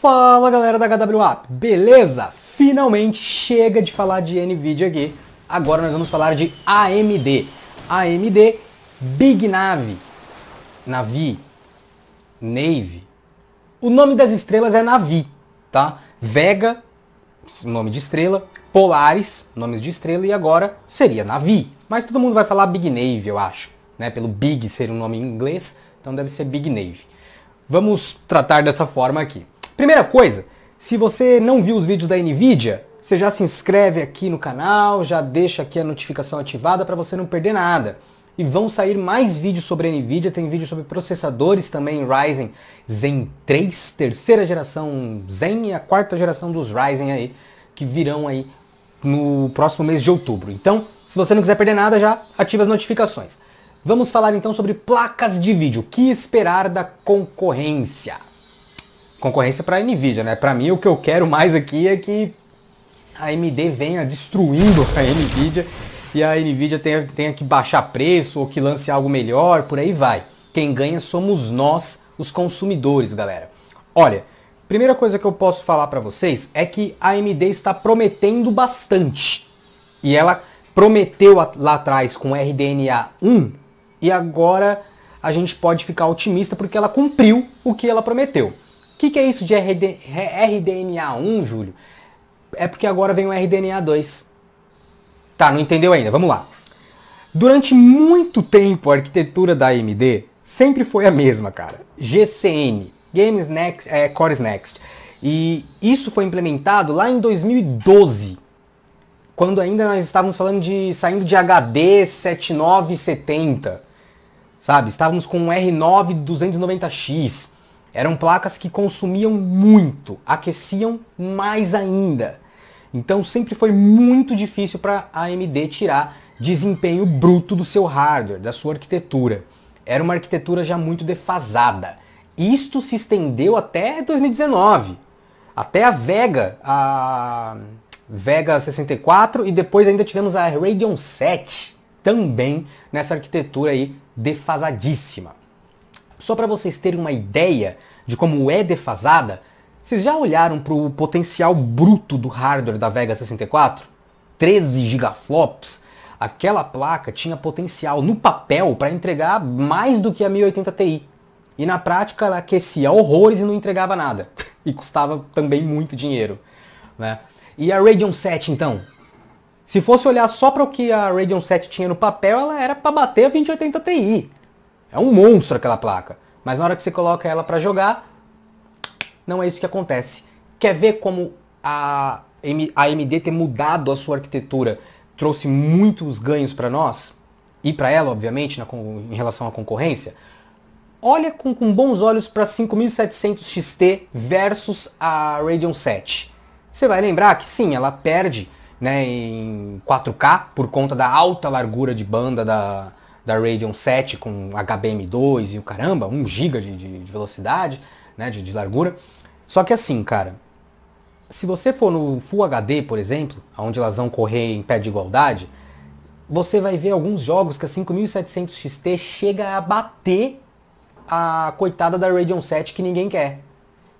Fala galera da HWA, beleza? Finalmente chega de falar de NVIDIA aqui, agora nós vamos falar de AMD. AMD Big Nave, Navi, Nave. O nome das estrelas é Navi, tá? Vega, nome de estrela, Polaris, nomes de estrela, e agora seria Navi. Mas todo mundo vai falar Big Nave, eu acho, né? Pelo Big ser um nome em inglês, então deve ser Big Nave. Vamos tratar dessa forma aqui. Primeira coisa, se você não viu os vídeos da Nvidia, você já se inscreve aqui no canal, já deixa aqui a notificação ativada para você não perder nada. E vão sair mais vídeos sobre a Nvidia, tem vídeo sobre processadores também, Ryzen Zen 3, terceira geração Zen e a quarta geração dos Ryzen aí, que virão aí no próximo mês de outubro. Então, se você não quiser perder nada, já ativa as notificações. Vamos falar então sobre placas de vídeo, o que esperar da concorrência concorrência para a Nvidia, né? Para mim, o que eu quero mais aqui é que a AMD venha destruindo a Nvidia e a Nvidia tenha, tenha que baixar preço ou que lance algo melhor, por aí vai. Quem ganha somos nós, os consumidores, galera. Olha, primeira coisa que eu posso falar para vocês é que a AMD está prometendo bastante. E ela prometeu lá atrás com RDNA 1 e agora a gente pode ficar otimista porque ela cumpriu o que ela prometeu que, que é isso de RD, RDNA1, Júlio? É porque agora vem o RDNA2. Tá, não entendeu ainda. Vamos lá. Durante muito tempo, a arquitetura da AMD sempre foi a mesma, cara. GCN, Games Next, é, Cores Next. E isso foi implementado lá em 2012, quando ainda nós estávamos falando de saindo de HD 7970, sabe? Estávamos com um R9 290X. Eram placas que consumiam muito, aqueciam mais ainda. Então sempre foi muito difícil para a AMD tirar desempenho bruto do seu hardware, da sua arquitetura. Era uma arquitetura já muito defasada. Isto se estendeu até 2019. Até a Vega, a Vega 64 e depois ainda tivemos a Radeon 7 também nessa arquitetura aí defasadíssima. Só para vocês terem uma ideia de como é defasada, vocês já olharam para o potencial bruto do hardware da Vega 64? 13 gigaflops. Aquela placa tinha potencial no papel para entregar mais do que a 1080 Ti. E na prática ela aquecia horrores e não entregava nada. E custava também muito dinheiro. Né? E a Radeon 7 então? Se fosse olhar só para o que a Radeon 7 tinha no papel, ela era para bater a 2080 Ti. É um monstro aquela placa. Mas na hora que você coloca ela para jogar, não é isso que acontece. Quer ver como a, AMD ter mudado a sua arquitetura trouxe muitos ganhos para nós? E para ela, obviamente, na, em relação à concorrência? Olha com, com bons olhos para 5700 XT versus a Radeon 7. Você vai lembrar que sim, ela perde né, em 4K por conta da alta largura de banda da, da Radeon 7 com HBM2 e o caramba, 1 GB de, de, velocidade, né, de, de largura. Só que assim, cara, se você for no Full HD, por exemplo, onde elas vão correr em pé de igualdade, você vai ver alguns jogos que a 5700 XT chega a bater a coitada da Radeon 7 que ninguém quer.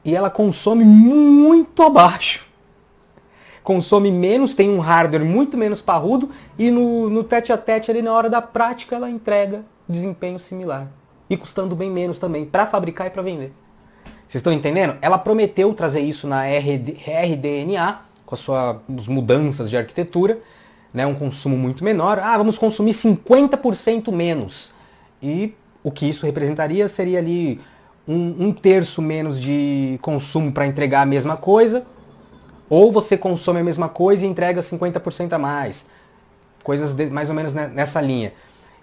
E ela consome muito abaixo consome menos, tem um hardware muito menos parrudo e no, no tete a tete ali na hora da prática ela entrega desempenho similar e custando bem menos também para fabricar e para vender. Vocês estão entendendo? Ela prometeu trazer isso na RD, RDNA com as suas mudanças de arquitetura, né, um consumo muito menor. Ah, vamos consumir 50% menos. E o que isso representaria seria ali um, um terço menos de consumo para entregar a mesma coisa, ou você consome a mesma coisa e entrega 50% a mais. Coisas de, mais ou menos nessa linha.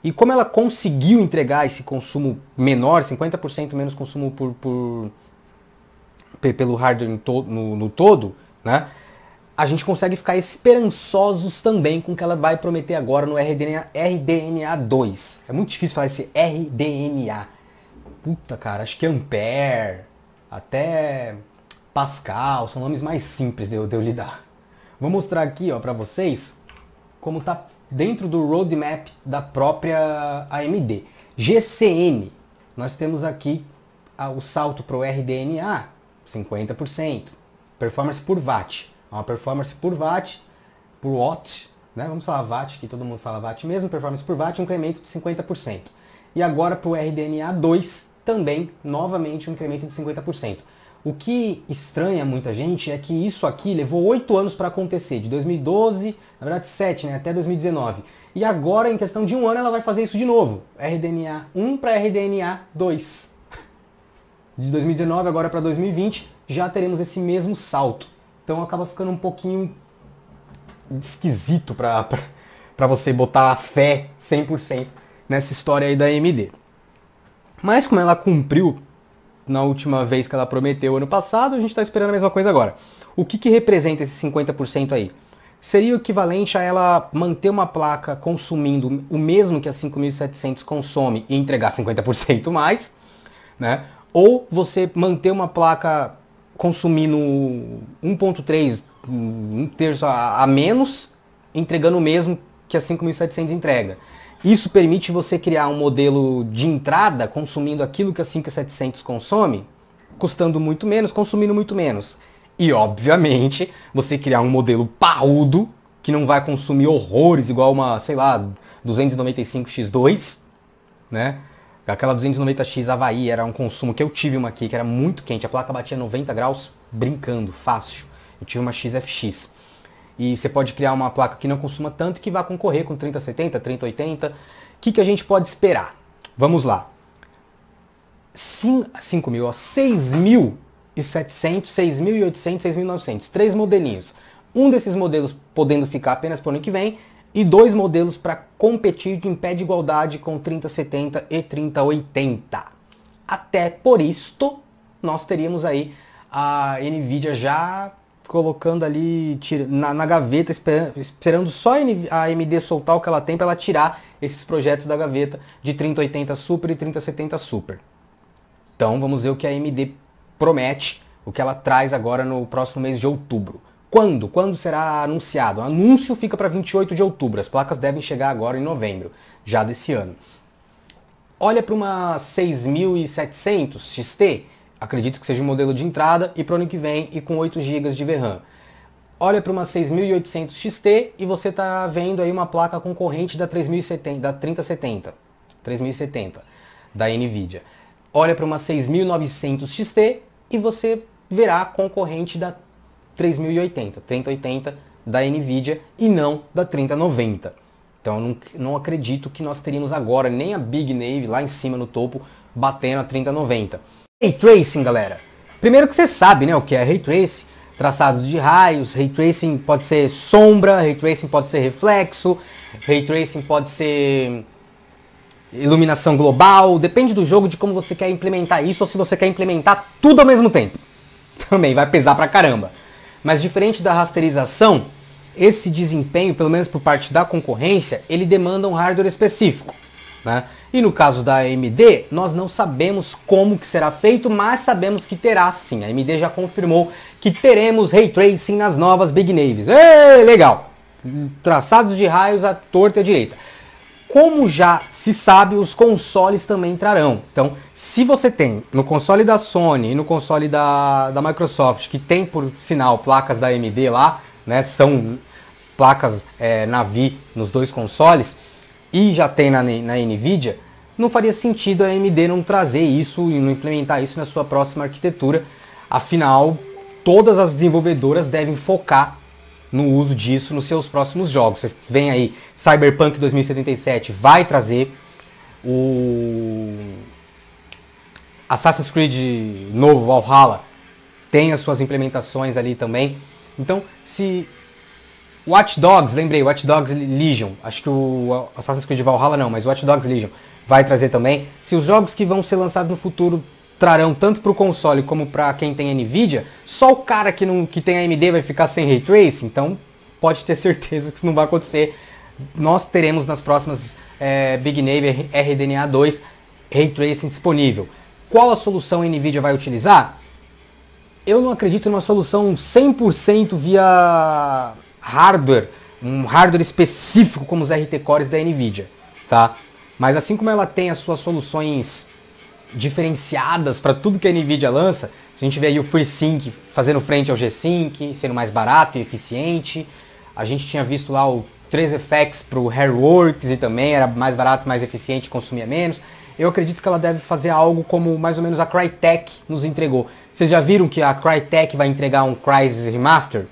E como ela conseguiu entregar esse consumo menor, 50% menos consumo por, por pelo hardware to, no, no, todo, né? a gente consegue ficar esperançosos também com o que ela vai prometer agora no RDNA, RDNA 2. É muito difícil falar esse RDNA. Puta, cara, acho que é Ampere, até Pascal, são nomes mais simples de eu, de eu lidar. Vou mostrar aqui para vocês como está dentro do roadmap da própria AMD. GCN, nós temos aqui o salto para o RDNA, 50%. Performance por watt, é uma performance por watt, por watt, né? vamos falar watt, que todo mundo fala watt mesmo, performance por watt, um incremento de 50%. E agora para o RDNA 2, também, novamente, um incremento de 50%. O que estranha muita gente é que isso aqui levou oito anos para acontecer, de 2012, na verdade sete, né, até 2019. E agora, em questão de um ano, ela vai fazer isso de novo. RDNA 1 para RDNA 2. De 2019 agora para 2020, já teremos esse mesmo salto. Então acaba ficando um pouquinho esquisito para você botar a fé 100% nessa história aí da AMD. Mas como ela cumpriu na última vez que ela prometeu ano passado, a gente está esperando a mesma coisa agora. O que, que representa esse 50% aí? Seria o equivalente a ela manter uma placa consumindo o mesmo que a 5.700 consome e entregar 50% mais, né? Ou você manter uma placa consumindo 1.3, um terço a, a menos, entregando o mesmo que a 5.700 entrega. Isso permite você criar um modelo de entrada consumindo aquilo que a 5700 consome, custando muito menos, consumindo muito menos. E, obviamente, você criar um modelo paudo que não vai consumir horrores igual uma, sei lá, 295X2, né? Aquela 290X Havaí era um consumo que eu tive uma aqui que era muito quente, a placa batia 90 graus brincando, fácil. Eu tive uma XFX. E você pode criar uma placa que não consuma tanto que vá concorrer com 3070, 3080. O que, que a gente pode esperar? Vamos lá. 5 mil, 6.700, 6.800, 6.900. Três modelinhos. Um desses modelos podendo ficar apenas para o ano que vem e dois modelos para competir em pé de igualdade com 3070 e 3080. Até por isto, nós teríamos aí a Nvidia já colocando ali na, na gaveta, esperando, esperando só a AMD soltar o que ela tem para ela tirar esses projetos da gaveta de 3080 Super e 3070 Super. Então vamos ver o que a AMD promete, o que ela traz agora no próximo mês de outubro. Quando? Quando será anunciado? O anúncio fica para 28 de outubro, as placas devem chegar agora em novembro, já desse ano. Olha para uma 6700 XT, acredito que seja o um modelo de entrada, e para o ano que vem, e com 8 GB de VRAM. Olha para uma 6800 XT e você está vendo aí uma placa concorrente da, 3070, da 3070, 3070 da NVIDIA. Olha para uma 6900 XT e você verá concorrente da 3080, 3080 da NVIDIA e não da 3090. Então não, não acredito que nós teríamos agora nem a Big Nave lá em cima no topo batendo a 3090. Ray Tracing, galera. Primeiro que você sabe, né, o que é Ray Tracing, traçados de raios, Ray Tracing pode ser sombra, Ray Tracing pode ser reflexo, Ray Tracing pode ser iluminação global, depende do jogo, de como você quer implementar isso, ou se você quer implementar tudo ao mesmo tempo. Também vai pesar pra caramba. Mas diferente da rasterização, esse desempenho, pelo menos por parte da concorrência, ele demanda um hardware específico, né? E no caso da AMD, nós não sabemos como que será feito, mas sabemos que terá sim. A AMD já confirmou que teremos ray tracing nas novas Big Naves. Ei, legal! Traçados de raios à torta e à direita. Como já se sabe, os consoles também entrarão. Então, se você tem no console da Sony e no console da, da Microsoft, que tem por sinal placas da AMD lá, né? São placas é, Navi nos dois consoles e já tem na, na NVIDIA, não faria sentido a AMD não trazer isso e não implementar isso na sua próxima arquitetura. Afinal, todas as desenvolvedoras devem focar no uso disso nos seus próximos jogos. Vocês veem aí, Cyberpunk 2077 vai trazer o Assassin's Creed novo Valhalla tem as suas implementações ali também. Então, se Watch Dogs, lembrei, Watch Dogs Legion. Acho que o Assassin's Creed Valhalla não, mas Watch Dogs Legion vai trazer também. Se os jogos que vão ser lançados no futuro trarão tanto para o console como para quem tem Nvidia, só o cara que, não, que tem AMD vai ficar sem Ray Tracing, então pode ter certeza que isso não vai acontecer. Nós teremos nas próximas é, Big Navy RDNA 2 Ray Tracing disponível. Qual a solução a Nvidia vai utilizar? Eu não acredito numa solução 100% via hardware, um hardware específico como os RT Cores da Nvidia, tá? Mas assim como ela tem as suas soluções diferenciadas para tudo que a Nvidia lança, a gente vê aí o FreeSync fazendo frente ao G-Sync, sendo mais barato e eficiente. A gente tinha visto lá o 3FX para o Hairworks e também era mais barato, mais eficiente, consumia menos. Eu acredito que ela deve fazer algo como mais ou menos a Crytek nos entregou. Vocês já viram que a Crytek vai entregar um Crysis Remaster?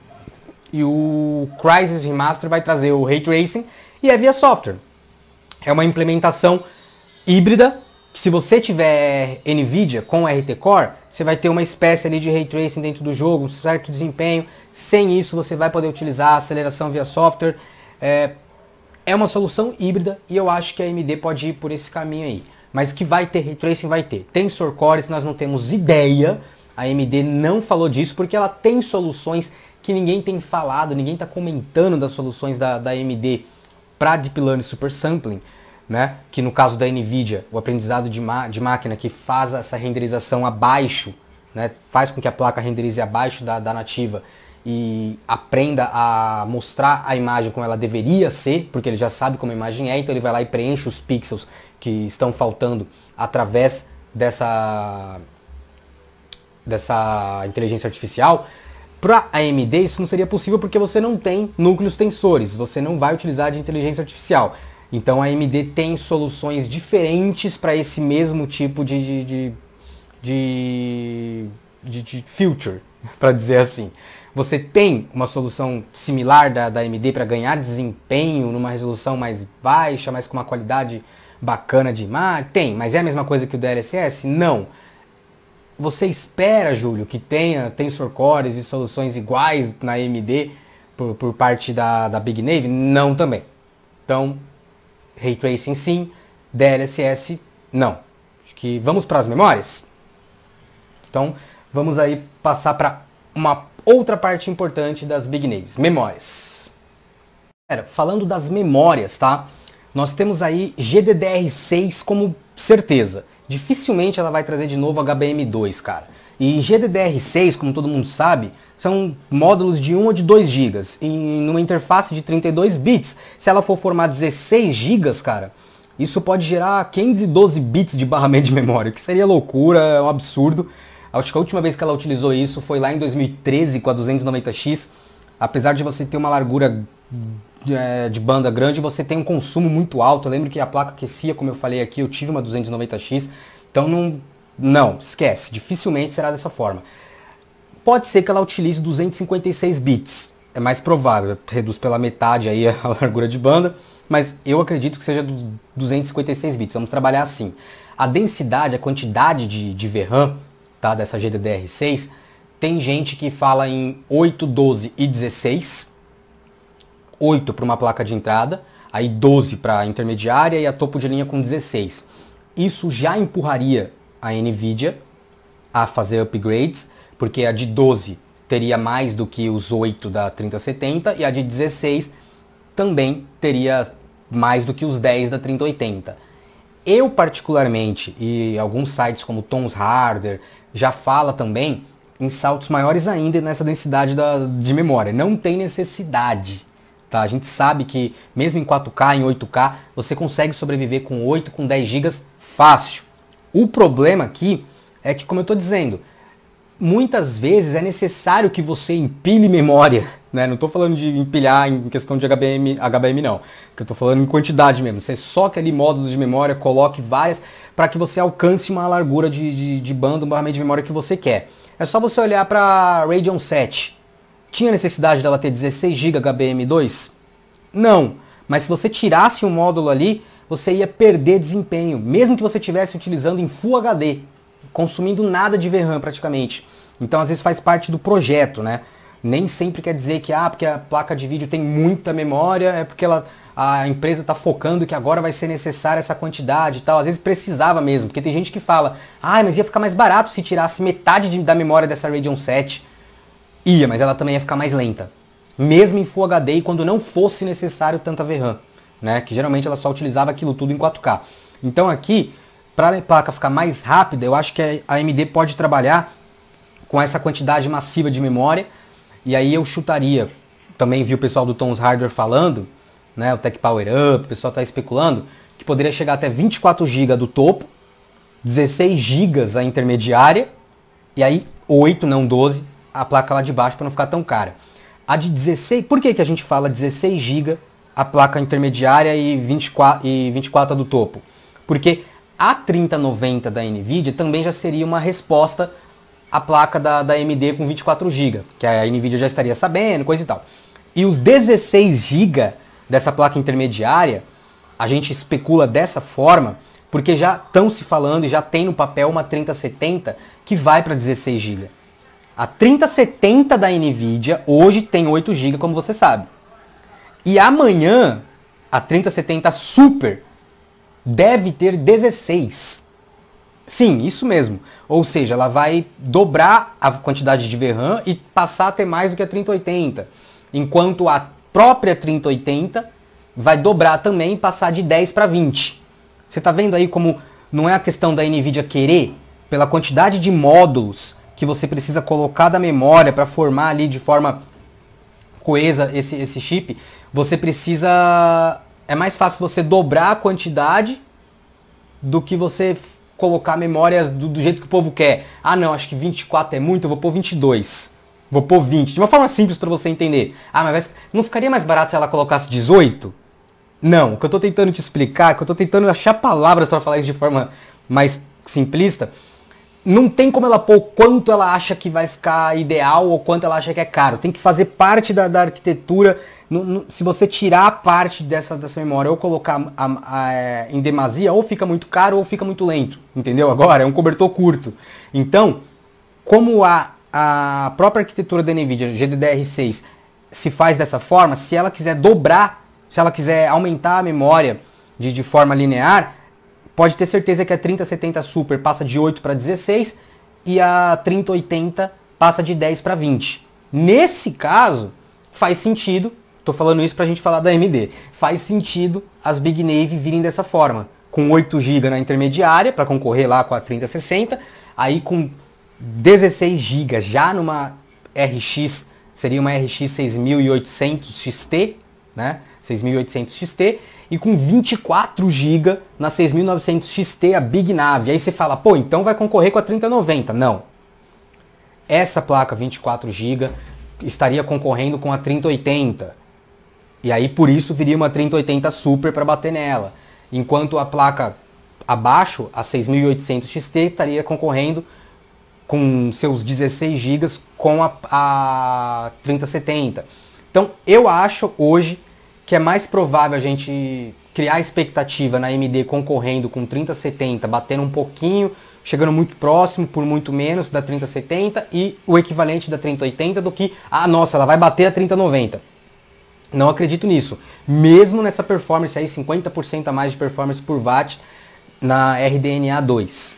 e o Crisis Remaster vai trazer o Ray Tracing e é via software. É uma implementação híbrida que se você tiver NVIDIA com RT Core, você vai ter uma espécie ali de Ray Tracing dentro do jogo, um certo desempenho. Sem isso você vai poder utilizar a aceleração via software. É, é uma solução híbrida e eu acho que a AMD pode ir por esse caminho aí. Mas que vai ter Ray Tracing, vai ter. Tensor Cores, nós não temos ideia. A AMD não falou disso porque ela tem soluções que ninguém tem falado, ninguém está comentando das soluções da, da AMD para Deep Learning Super Sampling, né? que no caso da NVIDIA, o aprendizado de, de máquina que faz essa renderização abaixo, né? faz com que a placa renderize abaixo da, da nativa e aprenda a mostrar a imagem como ela deveria ser, porque ele já sabe como a imagem é, então ele vai lá e preenche os pixels que estão faltando através dessa dessa inteligência artificial, para AMD isso não seria possível porque você não tem núcleos tensores, você não vai utilizar de inteligência artificial. Então a AMD tem soluções diferentes para esse mesmo tipo de, de, de, de, de future, para dizer assim. Você tem uma solução similar da, da AMD para ganhar desempenho numa resolução mais baixa, mas com uma qualidade bacana de imagem? Tem, mas é a mesma coisa que o DLSS? Não. Você espera, Júlio, que tenha tensor cores e soluções iguais na AMD por, por parte da, da Big Nave? Não também. Então, Ray Tracing sim, DLSS não. Acho que vamos para as memórias? Então, vamos aí passar para uma outra parte importante das Big Naves, memórias. falando das memórias, tá? Nós temos aí GDDR6 como certeza dificilmente ela vai trazer de novo HBM2, cara. E GDDR6, como todo mundo sabe, são módulos de 1 ou de 2 GB, em uma interface de 32 bits. Se ela for formar 16 GB, cara, isso pode gerar 512 bits de barramento de memória, que seria loucura, é um absurdo. Acho que a última vez que ela utilizou isso foi lá em 2013 com a 290X. Apesar de você ter uma largura é, de banda grande, você tem um consumo muito alto. Eu lembro que a placa aquecia, como eu falei aqui, eu tive uma 290X, então não, não, esquece, dificilmente será dessa forma. Pode ser que ela utilize 256 bits, é mais provável, reduz pela metade aí a largura de banda, mas eu acredito que seja 256 bits, vamos trabalhar assim. A densidade, a quantidade de, de VRAM, tá, dessa GDDR6, tem gente que fala em 8, 12 e 16, 8 para uma placa de entrada, aí 12 para a intermediária e a topo de linha com 16. Isso já empurraria a Nvidia a fazer upgrades, porque a de 12 teria mais do que os 8 da 3070 e a de 16 também teria mais do que os 10 da 3080. Eu particularmente, e alguns sites como Tons Hardware, já fala também em saltos maiores ainda nessa densidade da, de memória. Não tem necessidade Tá? A gente sabe que mesmo em 4K, em 8K, você consegue sobreviver com 8, com 10 GB fácil. O problema aqui é que, como eu estou dizendo, muitas vezes é necessário que você empilhe memória. Né? Não estou falando de empilhar em questão de HBM, HBM não. Que eu estou falando em quantidade mesmo. Você soca ali módulos de memória, coloque várias para que você alcance uma largura de, de, de banda, de memória que você quer. É só você olhar para Radeon 7, tinha necessidade dela ter 16 GB HBM2? Não, mas se você tirasse o um módulo ali, você ia perder desempenho, mesmo que você estivesse utilizando em Full HD, consumindo nada de VRAM praticamente. Então às vezes faz parte do projeto, né? Nem sempre quer dizer que ah, porque a placa de vídeo tem muita memória, é porque ela, a empresa está focando que agora vai ser necessária essa quantidade e tal. Às vezes precisava mesmo, porque tem gente que fala, ah, mas ia ficar mais barato se tirasse metade de, da memória dessa Radeon 7. Ia, mas ela também ia ficar mais lenta. Mesmo em Full HD e quando não fosse necessário tanta VRAM, né? Que geralmente ela só utilizava aquilo tudo em 4K. Então aqui, para a placa ficar mais rápida, eu acho que a AMD pode trabalhar com essa quantidade massiva de memória. E aí eu chutaria, também vi o pessoal do Tom's Hardware falando, né, o Tech Power Up, o pessoal está especulando, que poderia chegar até 24 GB do topo, 16 GB a intermediária, e aí 8, não 12, a placa lá de baixo para não ficar tão cara. A de 16, por que, que a gente fala 16 GB a placa intermediária e 24, e 24 do topo? Porque a 3090 da NVIDIA também já seria uma resposta à placa da, da AMD com 24 GB, que a NVIDIA já estaria sabendo, coisa e tal. E os 16 GB dessa placa intermediária, a gente especula dessa forma, porque já estão se falando e já tem no papel uma 3070 que vai para 16 GB. A 3070 da Nvidia hoje tem 8 GB, como você sabe. E amanhã, a 3070 Super deve ter 16. Sim, isso mesmo. Ou seja, ela vai dobrar a quantidade de VRAM e passar a ter mais do que a 3080. Enquanto a própria 3080 vai dobrar também e passar de 10 para 20. Você está vendo aí como não é a questão da Nvidia querer, pela quantidade de módulos que você precisa colocar da memória para formar ali de forma coesa esse, esse chip, você precisa. É mais fácil você dobrar a quantidade do que você colocar memórias do, do, jeito que o povo quer. Ah, não, acho que 24 é muito, eu vou pôr 22. Vou pôr 20. De uma forma simples para você entender. Ah, mas vai, não ficaria mais barato se ela colocasse 18? Não, o que eu estou tentando te explicar, o que eu estou tentando achar palavras para falar isso de forma mais simplista, não tem como ela pôr quanto ela acha que vai ficar ideal ou quanto ela acha que é caro. Tem que fazer parte da, da arquitetura. No, no, se você tirar parte dessa, dessa memória ou colocar a, a, a, é, em demasia, ou fica muito caro ou fica muito lento. Entendeu? Agora é um cobertor curto. Então, como a, a própria arquitetura da NVIDIA, GDDR6, se faz dessa forma, se ela quiser dobrar, se ela quiser aumentar a memória de, de forma linear, Pode ter certeza que a 3070 Super passa de 8 para 16 e a 3080 passa de 10 para 20. Nesse caso, faz sentido, estou falando isso para a gente falar da AMD, faz sentido as Big Navy virem dessa forma, com 8 GB na intermediária para concorrer lá com a 3060, aí com 16 GB já numa RX, seria uma RX 6800 XT, né? 6800 XT e com 24 GB na 6900 XT a Big Nave. Aí você fala, pô, então vai concorrer com a 3090. Não. Essa placa 24 GB estaria concorrendo com a 3080. E aí por isso viria uma 3080 Super para bater nela. Enquanto a placa abaixo, a 6800 XT, estaria concorrendo com seus 16 GB com a, a 3070. Então eu acho hoje que é mais provável a gente criar expectativa na MD concorrendo com 3070, batendo um pouquinho, chegando muito próximo, por muito menos da 3070 e o equivalente da 3080 do que, ah, nossa, ela vai bater a 3090. Não acredito nisso. Mesmo nessa performance aí, 50% a mais de performance por watt na RDNA 2.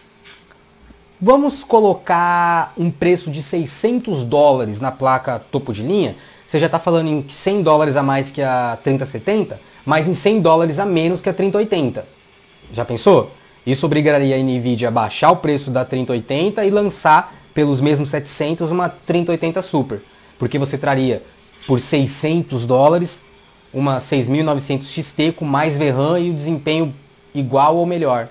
Vamos colocar um preço de 600 dólares na placa topo de linha? você já está falando em 100 dólares a mais que a 3070, mas em 100 dólares a menos que a 3080. Já pensou? Isso obrigaria a Nvidia a baixar o preço da 3080 e lançar pelos mesmos 700 uma 3080 Super, porque você traria por 600 dólares uma 6900 XT com mais VRAM e o desempenho igual ou melhor.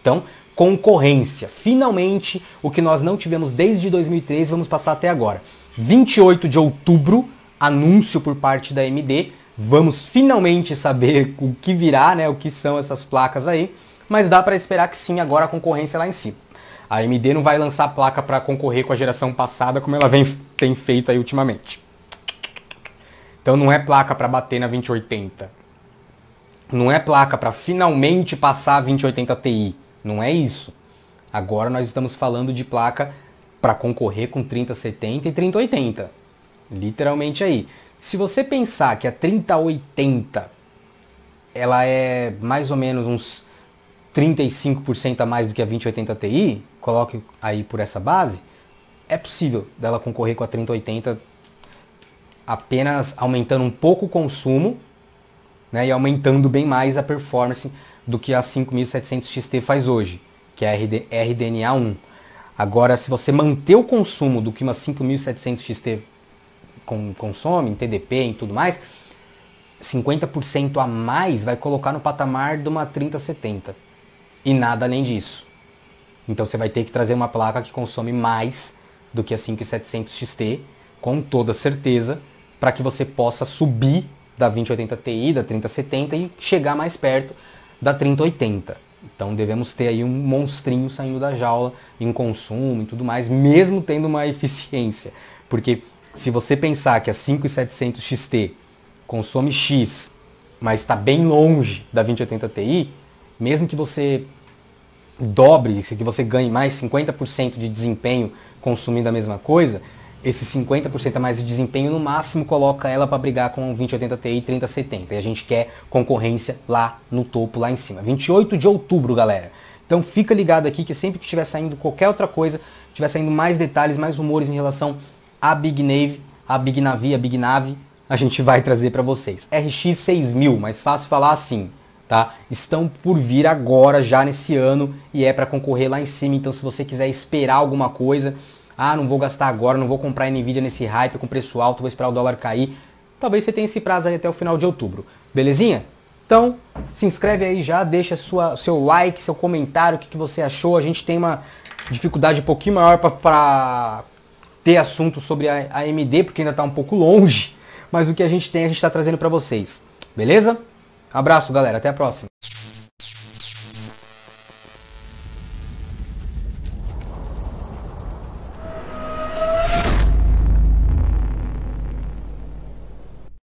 Então, concorrência. Finalmente, o que nós não tivemos desde 2003, vamos passar até agora. 28 de outubro, anúncio por parte da AMD. Vamos finalmente saber o que virá, né, o que são essas placas aí, mas dá para esperar que sim, agora a concorrência é lá em cima. A AMD não vai lançar placa para concorrer com a geração passada como ela vem tem feito aí ultimamente. Então não é placa para bater na 2080. Não é placa para finalmente passar a 2080 Ti, não é isso. Agora nós estamos falando de placa para concorrer com 3070 e 3080. Literalmente aí. Se você pensar que a 3080 ela é mais ou menos uns 35% a mais do que a 2080 Ti, coloque aí por essa base, é possível dela concorrer com a 3080 apenas aumentando um pouco o consumo né, e aumentando bem mais a performance do que a 5700 XT faz hoje, que é a RD, RDNA1. Agora, se você manter o consumo do que uma 5.700 XT consome, em TDP e tudo mais, 50% a mais vai colocar no patamar de uma 3070. E nada além disso. Então você vai ter que trazer uma placa que consome mais do que a 5700 XT, com toda certeza, para que você possa subir da 2080 Ti, da 3070 e chegar mais perto da 3080. Então devemos ter aí um monstrinho saindo da jaula em consumo e tudo mais, mesmo tendo uma eficiência. Porque se você pensar que a 5700 XT consome X, mas está bem longe da 2080 Ti, mesmo que você dobre, que você ganhe mais 50% de desempenho consumindo a mesma coisa, esse 50% a mais de desempenho, no máximo coloca ela para brigar com um 2080 Ti e 3070. E a gente quer concorrência lá no topo, lá em cima. 28 de outubro, galera. Então fica ligado aqui que sempre que estiver saindo qualquer outra coisa, estiver saindo mais detalhes, mais rumores em relação à Big Nave, à Big Navi, à Big Nave, a gente vai trazer para vocês. RX 6000, mais fácil falar assim, tá? Estão por vir agora já nesse ano e é para concorrer lá em cima, então se você quiser esperar alguma coisa, ah, não vou gastar agora, não vou comprar Nvidia nesse hype com preço alto, vou esperar o dólar cair. Talvez você tenha esse prazo aí até o final de outubro. Belezinha? Então, se inscreve aí já, deixa sua, seu like, seu comentário, o que, que você achou. A gente tem uma dificuldade um pouquinho maior para ter assunto sobre a AMD, porque ainda está um pouco longe. Mas o que a gente tem, a gente está trazendo para vocês. Beleza? Abraço, galera. Até a próxima.